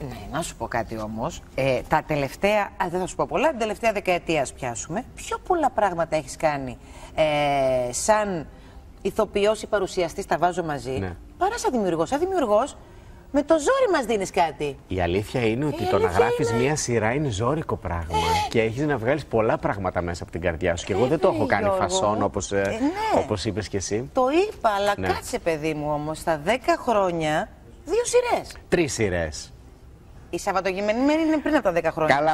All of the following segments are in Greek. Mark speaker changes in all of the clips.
Speaker 1: Ναι, να σου πω κάτι όμως. Ε, τα τελευταία, α, δεν θα σου πω πολλά, την τελευταία δεκαετία ας πιάσουμε. Πιο πολλά πράγματα έχεις κάνει ε, σαν ηθοποιός ή παρουσιαστής, τα βάζω μαζί, ναι. παρά σαν δημιουργός. Σαν δημιουργός, με το ζόρι μας δίνεις κάτι.
Speaker 2: Η αλήθεια είναι ότι το να γράφει μία σειρά είναι ζώρικο πράγμα. Ε. και έχεις να βγάλεις πολλά πράγματα μέσα από την καρδιά σου. Και εγώ δεν το έχω κάνει φασόν όπως ε, ε, ναι. είπες και εσύ.
Speaker 1: Το είπα, αλλά ναι. κάτσε παιδί μου όμως. Στα 10 χρόνια, δύο σειρές.
Speaker 2: Τρεις σειρές.
Speaker 1: Η μέρη είναι πριν από τα 10 χρόνια. Καλά.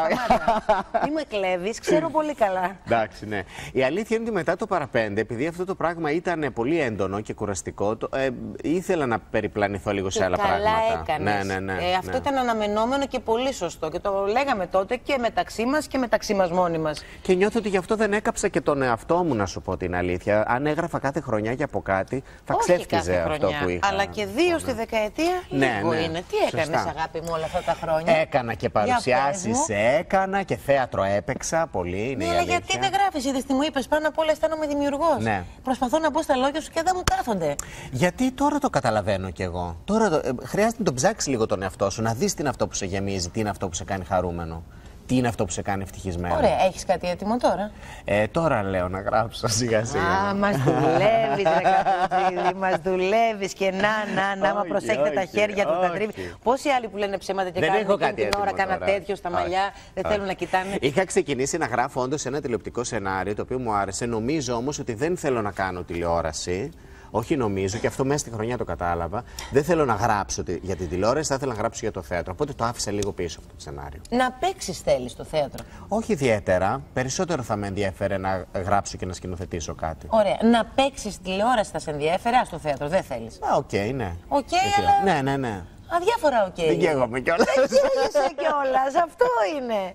Speaker 1: Τι μου εκλέβει, ξέρω πολύ
Speaker 2: καλά. Εντάξει, ναι. Η αλήθεια είναι ότι μετά το παραπέντε, επειδή αυτό το πράγμα ήταν πολύ έντονο και κουραστικό, ε, ήθελα να περιπλανηθώ λίγο σε άλλα καλά πράγματα. Ναι, έκανες. Ναι, ναι, ε, ναι, αυτό ναι. ήταν
Speaker 1: αναμενόμενο και πολύ σωστό. Και το λέγαμε τότε και μεταξύ μας και μεταξύ μας μόνοι μας.
Speaker 2: Και νιώθω ότι γι' αυτό δεν έκαψα και τον εαυτό μου, να σου πω την αλήθεια. Αν έγραφα κάθε χρονιά για από κάτι, θα ξέφτιζε αυτό χρονιά, που είχα. Αλλά
Speaker 1: και δύο στη ναι. δεκαετία, ναι, λίγο είναι. Τι έκανες, αγάπη μου, όλα αυτά τα χρόνια. Έκανα
Speaker 2: και παρουσιάσει, έκανα και θέατρο έπαιξα πολύ. Ναι, γιατί δεν
Speaker 1: γράφεις, είδες μου είπες πάνω απ' όλα αισθάνομαι δημιουργός. Ναι. Προσπαθώ να μπω στα λόγια σου και δεν μου κάθονται.
Speaker 2: Γιατί τώρα το καταλαβαίνω κι εγώ. Τώρα το, ε, χρειάζεται να τον ψάξεις λίγο τον εαυτό σου, να δεις τι είναι αυτό που σε γεμίζει, τι είναι αυτό που σε κάνει χαρούμενο τι είναι αυτό που σε κάνει ευτυχισμένο. Ωραία,
Speaker 1: έχεις κάτι έτοιμο τώρα.
Speaker 2: Ε, τώρα λέω να γράψω σιγά σιγά. Α, μας δουλεύεις, Ρακατζίδη,
Speaker 1: μας δουλεύεις και να, να, να, μα προσέχετε τα χέρια του τα τρίβει. Πόσοι άλλοι που λένε ψέματα και κάνουν την ώρα κάνα τέτοιο στα μαλλιά, δεν θέλουν να κοιτάνε.
Speaker 2: Είχα ξεκινήσει να γράφω όντως ένα τηλεοπτικό σενάριο το οποίο μου άρεσε. Νομίζω όμως ότι δεν θέλω να κάνω τηλεόραση. Όχι νομίζω, και αυτό μέσα στη χρονιά το κατάλαβα. Δεν θέλω να γράψω για την τηλεόραση, θα ήθελα να γράψω για το θέατρο. Οπότε το άφησα λίγο πίσω αυτό το σενάριο.
Speaker 1: Να παίξεις θέλεις στο θέατρο.
Speaker 2: Όχι ιδιαίτερα. Περισσότερο θα με ενδιαφέρε να γράψω και να σκηνοθετήσω κάτι.
Speaker 1: Ωραία. Να παίξεις τηλεόραση θα σε ενδιαφέρε, ας
Speaker 2: το θέατρο. Δεν θέλεις. Α, οκ, ναι.
Speaker 1: Okay, αλλά... Ναι, ναι, ναι. Αδιάφορα οκ. Δεν καίγομαι
Speaker 2: κιόλας. Δεν καίγεσαι
Speaker 1: κιόλας. Αυτό είναι.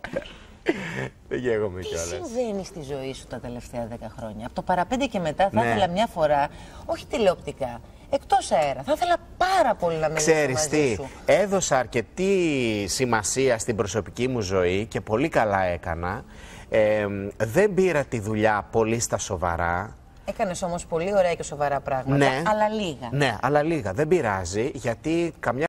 Speaker 2: Δεν γέγομαι κιόλα. Τι
Speaker 1: συμβαίνει στη ζωή σου τα τελευταία 10 χρόνια. Από το παραπέντε και μετά θα ναι. ήθελα μια φορά, όχι τηλεοπτικά, εκτός αέρα. Θα ήθελα πάρα πολύ να μιλήσω Ξέρεις τι,
Speaker 2: έδωσα αρκετή σημασία στην προσωπική μου ζωή και πολύ καλά έκανα. δεν πήρα τη δουλειά πολύ στα σοβαρά.
Speaker 1: Έκανες όμως πολύ ωραία και σοβαρά πράγματα. Ναι. αλλά λίγα. Ναι,
Speaker 2: αλλά λίγα. Δεν πειράζει, γιατί καμιά.